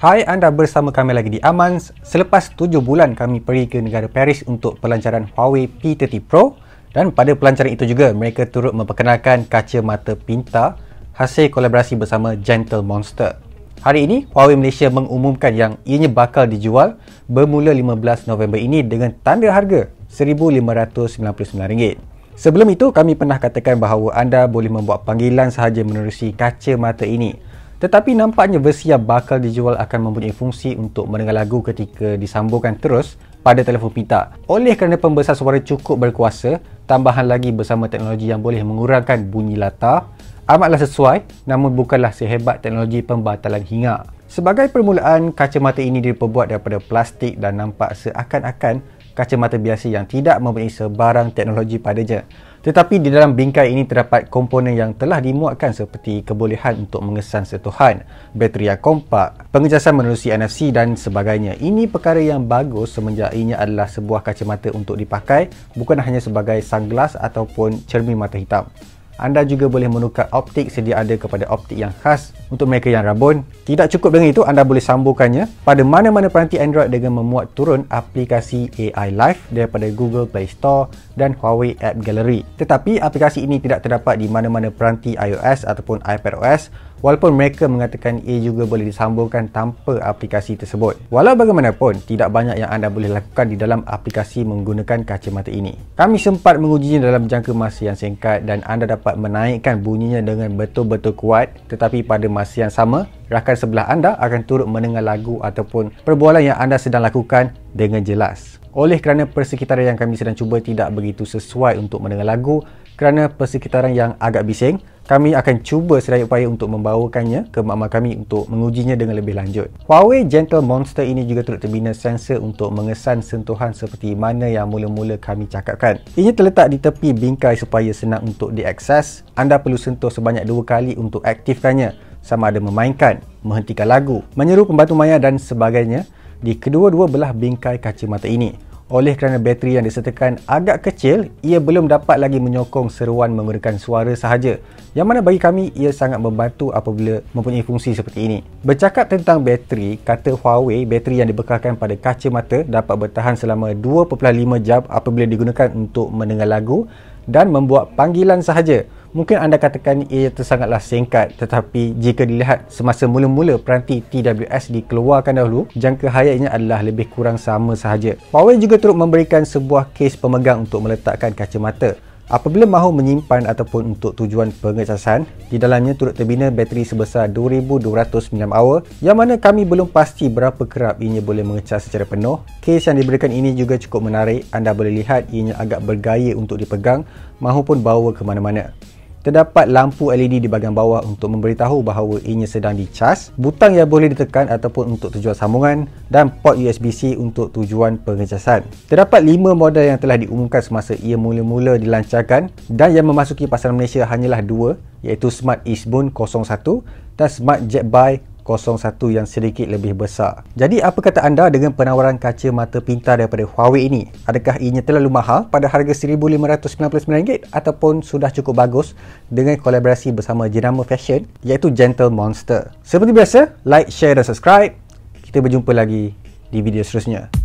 Hai, anda bersama kami lagi di Amans. Selepas 7 bulan kami pergi ke negara Paris untuk pelancaran Huawei P30 Pro dan pada pelancaran itu juga mereka turut memperkenalkan kaca mata pintar hasil kolaborasi bersama Gentle Monster. Hari ini, Huawei Malaysia mengumumkan yang ianya bakal dijual bermula 15 November ini dengan tanda harga RM1,599. Sebelum itu, kami pernah katakan bahawa anda boleh membuat panggilan sahaja menerusi mata ini. Tetapi nampaknya versi yang bakal dijual akan mempunyai fungsi untuk mendengar lagu ketika disambungkan terus pada telefon pita. Oleh kerana pembesar suara cukup berkuasa, tambahan lagi bersama teknologi yang boleh mengurangkan bunyi latar, amatlah sesuai namun bukanlah sehebat teknologi pembatalan hingar. Sebagai permulaan, kaca kacamata ini diperbuat daripada plastik dan nampak seakan-akan kacamata biasa yang tidak mempunyai sebarang teknologi pada je. Tetapi di dalam bingkai ini terdapat komponen yang telah dimuatkan seperti kebolehan untuk mengesan setuhan, bateri yang kompak, pengecasan menerusi NFC dan sebagainya. Ini perkara yang bagus semenjak ini adalah sebuah kacamata untuk dipakai bukan hanya sebagai sunglass ataupun cermin mata hitam anda juga boleh menukar optik sedia ada kepada optik yang khas untuk mereka yang rabun. Tidak cukup dengan itu, anda boleh sambungkannya pada mana-mana peranti Android dengan memuat turun aplikasi AI Live daripada Google Play Store dan Huawei App Gallery. Tetapi aplikasi ini tidak terdapat di mana-mana peranti iOS ataupun iPadOS walaupun mereka mengatakan ia juga boleh disambungkan tanpa aplikasi tersebut. Walau bagaimanapun, tidak banyak yang anda boleh lakukan di dalam aplikasi menggunakan kacamata ini. Kami sempat mengujinya dalam jangka masa yang singkat dan anda dapat menaikkan bunyinya dengan betul-betul kuat tetapi pada masa yang sama, rakan sebelah anda akan turut mendengar lagu ataupun perbualan yang anda sedang lakukan dengan jelas. Oleh kerana persekitaran yang kami sedang cuba tidak begitu sesuai untuk mendengar lagu kerana persekitaran yang agak bising, kami akan cuba sedaya upaya untuk membawakannya ke mama kami untuk mengujinya dengan lebih lanjut. Huawei Gentle Monster ini juga turut terbina sensor untuk mengesan sentuhan seperti mana yang mula-mula kami cakapkan. Ia terletak di tepi bingkai supaya senang untuk diakses. Anda perlu sentuh sebanyak dua kali untuk aktifkannya sama ada memainkan, menghentikan lagu, menyeru pembantu maya dan sebagainya di kedua-dua belah bingkai kaca mata ini. Oleh kerana bateri yang disertakan agak kecil, ia belum dapat lagi menyokong seruan menggunakan suara sahaja. Yang mana bagi kami, ia sangat membantu apabila mempunyai fungsi seperti ini. Bercakap tentang bateri, kata Huawei, bateri yang dibekalkan pada kaca mata dapat bertahan selama 2.5 jam apabila digunakan untuk mendengar lagu dan membuat panggilan sahaja mungkin anda katakan ia tersangatlah singkat tetapi jika dilihat semasa mula-mula peranti TWS dikeluarkan dahulu jangka hayatnya adalah lebih kurang sama sahaja Huawei juga turut memberikan sebuah kes pemegang untuk meletakkan kacamata apabila mahu menyimpan ataupun untuk tujuan pengecasan di dalamnya turut terbina bateri sebesar 2200 mAh yang mana kami belum pasti berapa kerap ianya boleh mengecas secara penuh kes yang diberikan ini juga cukup menarik anda boleh lihat ianya agak bergaya untuk dipegang mahupun bawa ke mana-mana terdapat lampu LED di bahagian bawah untuk memberitahu bahawa ianya sedang dicas, butang yang boleh ditekan ataupun untuk tujuan sambungan dan port USB-C untuk tujuan pengecasan. Terdapat 5 model yang telah diumumkan semasa ia mula-mula dilancarkan dan yang memasuki pasaran Malaysia hanyalah 2 iaitu Smart Eastbone 01 dan Smart Jetby 01. 01 yang sedikit lebih besar. Jadi apa kata anda dengan penawaran kaca mata pintar daripada Huawei ini? Adakah ianya terlalu mahal pada harga RM1599 ataupun sudah cukup bagus dengan kolaborasi bersama jenama fashion iaitu Gentle Monster? Seperti biasa, like, share dan subscribe. Kita berjumpa lagi di video seterusnya.